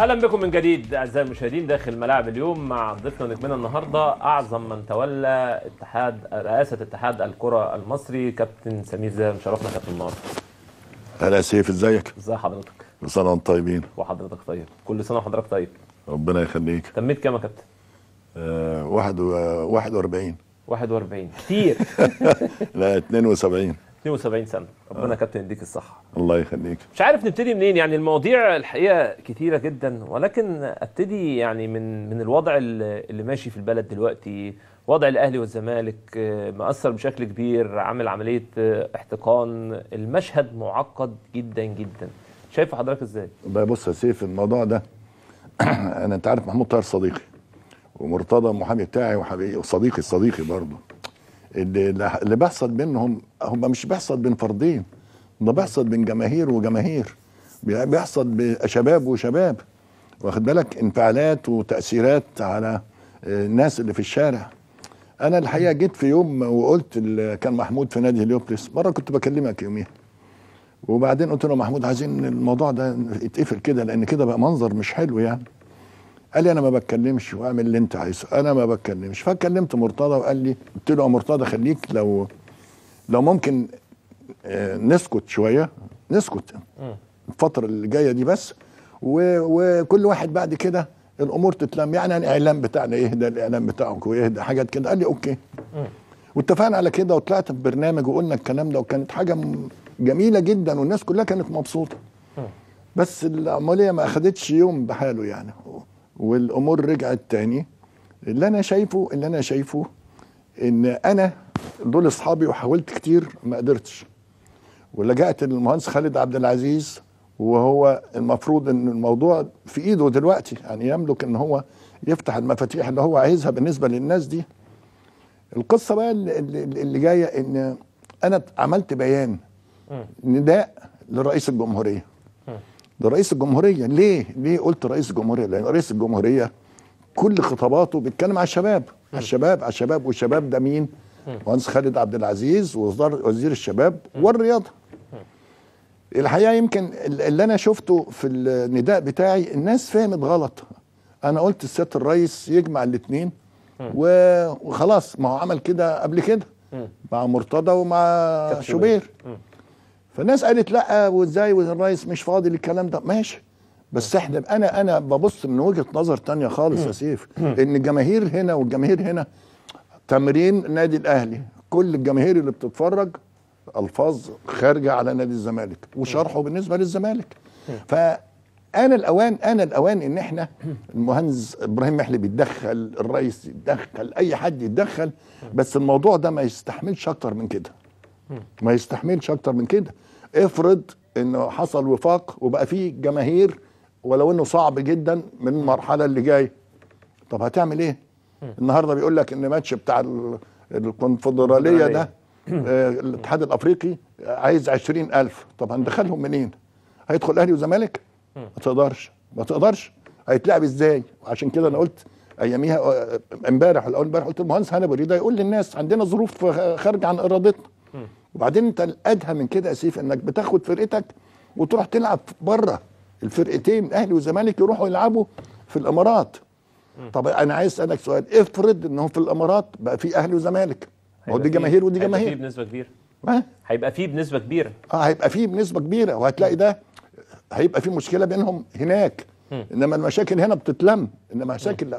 اهلا بكم من جديد اعزائي المشاهدين داخل ملاعب اليوم مع ضيفنا نجمنا النهارده اعظم من تولى اتحاد رئاسه اتحاد الكره المصري كابتن سمير زاهر مشرفنا كابتن النهارده. هلا يا سيف ازيك؟ ازي حضرتك؟ كل سنه وانتم طيبين وحضرتك طيب كل سنه وحضرتك طيب ربنا يخليك تميت كام يا كابتن؟ آه واحد و... 41 41 كتير لا 72 72 سنه ربنا آه. كابتن يديك الصحه الله يخليك مش عارف نبتدي منين يعني المواضيع الحقيقه كثيره جدا ولكن ابتدي يعني من من الوضع اللي ماشي في البلد دلوقتي وضع الاهلي والزمالك آه، مأثر بشكل كبير عامل عمليه آه، احتقان المشهد معقد جدا جدا شايف حضرتك ازاي والله بص يا سيف الموضوع ده انا انت عارف محمود طاهر صديقي ومرتضى محامي بتاعي وحبيبي وصديقي صديقي برضه اللي, اللي بيحصل بينهم هم مش بيحصل بين فردين ده بيحصل بين جماهير وجماهير بيحصل بشباب وشباب واخد بالك انفعالات وتاثيرات على آه، الناس اللي في الشارع انا الحقيقه جيت في يوم وقلت كان محمود في نادي هليوبلس مره كنت بكلمك يوميها وبعدين قلت له محمود عايزين الموضوع ده يتقفل كده لان كده بقى منظر مش حلو يعني قال لي انا ما بتكلمش واعمل اللي انت عايزه انا ما بتكلمش فكلمت مرتضى وقال لي قلت له مرتضى خليك لو لو ممكن آه، نسكت شويه نسكت الفتره اللي جايه دي بس وكل واحد بعد كده الامور تتلم يعني الاعلام بتاعنا يهدى الاعلام بتاعك ويهدى حاجات كده قال لي اوكي واتفقنا على كده وطلعت في برنامج وقلنا الكلام ده وكانت حاجه جميله جدا والناس كلها كانت مبسوطه بس العمليه ما اخدتش يوم بحاله يعني والامور رجعت تاني اللي انا شايفه اللي انا شايفه ان انا دول اصحابي وحاولت كتير ما قدرتش ولجأت للمهندس خالد عبد العزيز وهو المفروض ان الموضوع في ايده دلوقتي يعني يملك ان هو يفتح المفاتيح اللي هو عايزها بالنسبه للناس دي القصه بقى اللي, اللي جايه ان انا عملت بيان نداء لرئيس الجمهوريه ده رئيس الجمهوريه يعني ليه ليه قلت رئيس الجمهوريه لان رئيس الجمهوريه كل خطاباته بيتكلم على الشباب على الشباب على الشباب والشباب ده مين مهندس خالد عبد العزيز وزير الشباب والرياضه الحقيقه يمكن اللي انا شفته في النداء بتاعي الناس فهمت غلط انا قلت السيد الرئيس يجمع الاثنين وخلاص ما هو عمل كده قبل كده مع مرتضى ومع شوبير فالناس قالت لا وازاي والرئيس مش فاضي للكلام ده ماشي بس احنا انا انا ببص من وجهه نظر تانية خالص يا سيف ان الجماهير هنا والجماهير هنا تمرين نادي الاهلي كل الجماهير اللي بتتفرج الفاظ خارجه على نادي الزمالك وشرحه بالنسبه للزمالك ف انا الاوان انا الاوان ان احنا المهندس ابراهيم محلي بيتدخل الرئيس يتدخل اي حد يتدخل بس الموضوع ده ما يستحملش اكتر من كده ما يستحملش اكتر من كده افرض انه حصل وفاق وبقى فيه جماهير ولو انه صعب جدا من المرحله اللي جايه طب هتعمل ايه النهارده بيقول لك ان ماتش بتاع الكونفدراليه ده آه، الاتحاد الافريقي عايز عشرين ألف طب هندخلهم منين هيدخل اهلي وزمالك ما تقدرش ما تقدرش هيتلعب ازاي عشان كده انا قلت اياميها آه، امبارح الاول امبارح قلت المهندس هاني ابو ريده يقول للناس عندنا ظروف خارجه عن ارادتنا وبعدين انت الادهى من كده يا سيف انك بتاخد فرقتك وتروح تلعب بره الفرقتين الاهلي والزمالك يروحوا يلعبوا في الامارات طب انا عايز اسالك سؤال افرض هو في الامارات بقى في اهلي وزمالك هو دي جماهير ودي جماهير هيبقى فيه بنسبه كبيره ما هيبقى فيه بنسبه كبيره اه هيبقى فيه بنسبه كبيره وهتلاقي ده هيبقى فيه مشكله بينهم هناك انما المشاكل هنا بتتلم انما مشاكل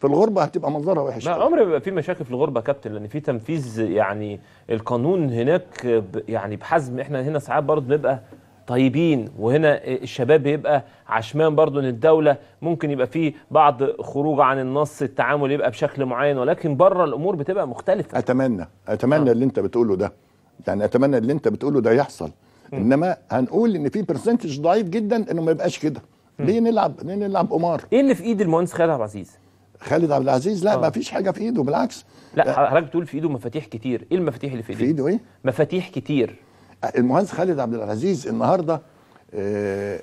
في, الغربه هتبقى منظرها وحش لا عمري بيبقى في مشاكل في الغربه يا كابتن لان في تنفيذ يعني القانون هناك يعني بحزم احنا هنا ساعات برضه بنبقى طيبين وهنا الشباب بيبقى عشمان برضه ان الدوله ممكن يبقى فيه بعض خروج عن النص التعامل يبقى بشكل معين ولكن بره الامور بتبقى مختلفه اتمنى اتمنى آه. اللي انت بتقوله ده يعني اتمنى اللي انت بتقوله ده يحصل م. انما هنقول ان في برسنتج ضعيف جدا انه ما يبقاش كده ليه نلعب ليه نلعب قمار ايه اللي في ايد المهندس خالد عبد العزيز خالد عبد العزيز لا آه. ما فيش حاجه في ايده بالعكس لا آه. حضرتك بتقول في ايده مفاتيح كتير ايه المفاتيح اللي في ايده في ايده ايه مفاتيح كتير المهندس خالد عبد العزيز النهارده آه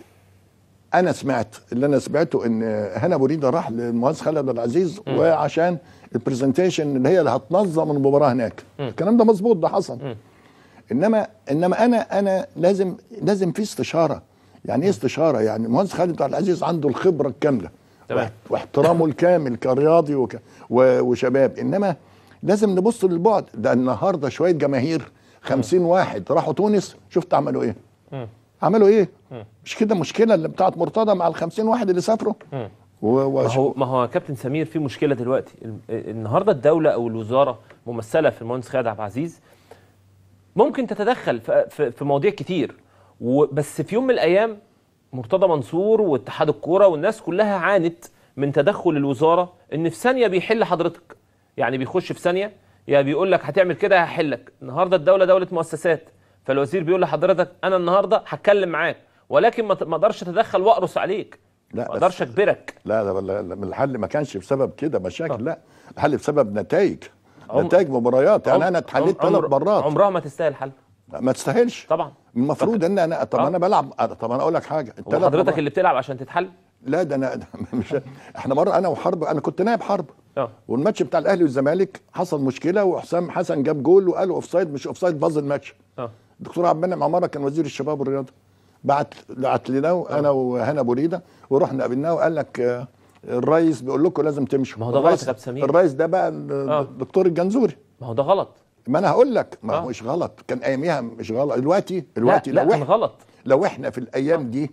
انا سمعت اللي انا سمعته ان هنا بوريده راح للمهندس خالد عبد العزيز م. وعشان البرزنتيشن اللي هي اللي هتنظم المباراه هناك م. الكلام ده مظبوط ده حصل م. انما انما انا انا لازم لازم في استشاره يعني ايه استشاره يعني المهندس خالد عبد العزيز عنده الخبره الكامله واحترامه الكامل كرياضي وك... و... وشباب انما لازم نبص للبعد ده النهارده شويه جماهير 50 واحد راحوا تونس شفت عملوا ايه م. عملوا ايه م. مش كده مشكله اللي بتاعت مرتضى مع ال 50 واحد اللي سافروا و... ما هو ما هو كابتن سمير في مشكله دلوقتي النهارده الدوله او الوزاره ممثله في المهندس خالد عبد العزيز ممكن تتدخل في, في مواضيع كتير بس في يوم من الايام مرتضى منصور واتحاد الكوره والناس كلها عانت من تدخل الوزاره ان في ثانيه بيحل حضرتك يعني بيخش في ثانيه يا بيقول لك هتعمل كده هحلك النهارده الدوله دوله مؤسسات فالوزير بيقول لحضرتك انا النهارده هتكلم معاك ولكن ما اقدرش اتدخل واقرص عليك لا ما اقدرش اكبرك لا ده الحل ما كانش بسبب كده مشاكل لا الحل بسبب نتائج نتائج مباريات يعني انا اتحليت ثلاث مرات عمرها ما تستاهل حل ما تستاهلش طبعا المفروض ان انا طب آه. انا بلعب طب انا اقول لك حاجه حضرتك اللي بتلعب عشان تتحل لا ده انا مش احنا مره انا وحرب انا كنت نائب حرب اه والماتش بتاع الاهلي والزمالك حصل مشكله وحسام حسن جاب جول وقالوا اوفسايد مش اوفسايد باظ الماتش اه الدكتور عبد المنعم عماره كان وزير الشباب والرياضه بعت بعت لنا آه. انا وهنا ابو ريده ورحنا قابلناه وقال لك آه، الرئيس بيقول لكم لازم تمشوا ما هو ده غلط يا الرئيس ده بقى الدكتور الجنزوري ما هو ده غلط ما انا هقول لك ما آه. مش غلط كان اياميها مش غلط دلوقتي دلوقتي لا لو لا احنا غلط لو احنا في الايام آه. دي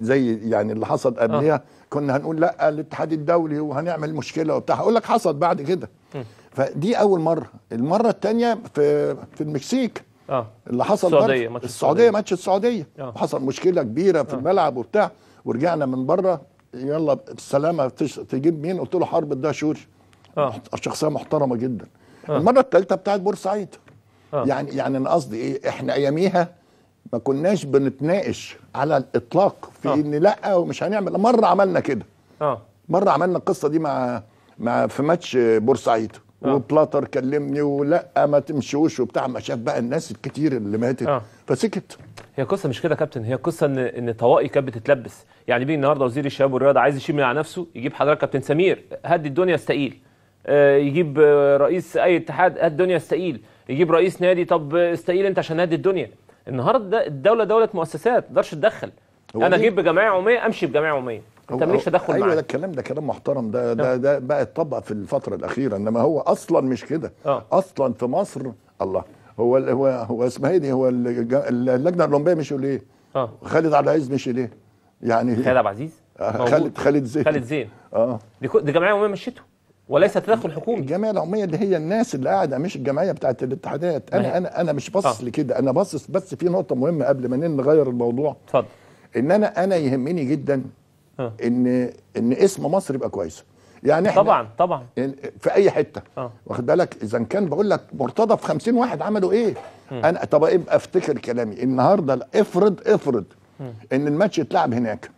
زي يعني اللي حصل قبلها آه. كنا هنقول لا الاتحاد الدولي وهنعمل مشكله وبتاع هقول لك حصل بعد كده فدي اول مره المره الثانيه في في المكسيك آه. اللي حصل السعوديه ماتش السعوديه ماتش السعوديه آه. حصل مشكله كبيره في آه. الملعب وبتاع ورجعنا من بره يلا بالسلامه تجيب مين قلت له حرب الدهشوري آه. شخصيه محترمه جدا آه. المره الثالثه بتاعت بورسعيد آه. يعني يعني انا قصدي ايه احنا اياميها ما كناش بنتناقش على الاطلاق في آه. ان لا ومش هنعمل مره عملنا كده اه مره عملنا القصه دي مع مع في ماتش بورسعيد آه. وبلاتر كلمني ولا ما تمشوش وبتاع ما شاف بقى الناس الكتير اللي ماتت آه. فسكت هي قصه مش كده يا كابتن هي قصه ان ان طوائي كانت بتتلبس يعني بيجي النهارده وزير الشباب والرياضه عايز يشيل من على نفسه يجيب حضرتك كابتن سمير هدي الدنيا استقيل آه، يجيب آه، رئيس اي اتحاد الدنيا استقيل يجيب رئيس نادي طب استقيل انت عشان نادي الدنيا النهارده الدوله دوله مؤسسات ما تقدرش تتدخل انا اجيب بجمعيه عموميه امشي بجمعيه عموميه انت ماليش تدخل ايوه ده الكلام ده كلام محترم ده نعم. ده, ده بقى اتطبق في الفتره الاخيره انما هو اصلا مش كده آه. اصلا في مصر الله هو هو هو اسمها ايه دي هو اللجنه الاولمبيه مشوا ليه؟ اه خالد عبد العزيز مشي ليه؟ يعني خالد عبد العزيز خالد خالد زين خالد زين اه دي, دي جمعيه عموميه مشيته وليس تدخل حكومي الجمعيه العموميه اللي هي الناس اللي قاعده مش الجمعيه بتاعت الاتحادات انا انا انا مش باصص آه. لكده انا باصص بس في نقطه مهمه قبل ما نغير الموضوع اتفضل ان انا انا يهمني جدا آه. ان ان اسم مصر يبقى كويس يعني احنا طبعا طبعا في اي حته آه. واخد بالك اذا كان بقول لك مرتضى في 50 واحد عملوا ايه م. انا طب ابقى افتكر كلامي النهارده افرض افرض م. ان الماتش اتلعب هناك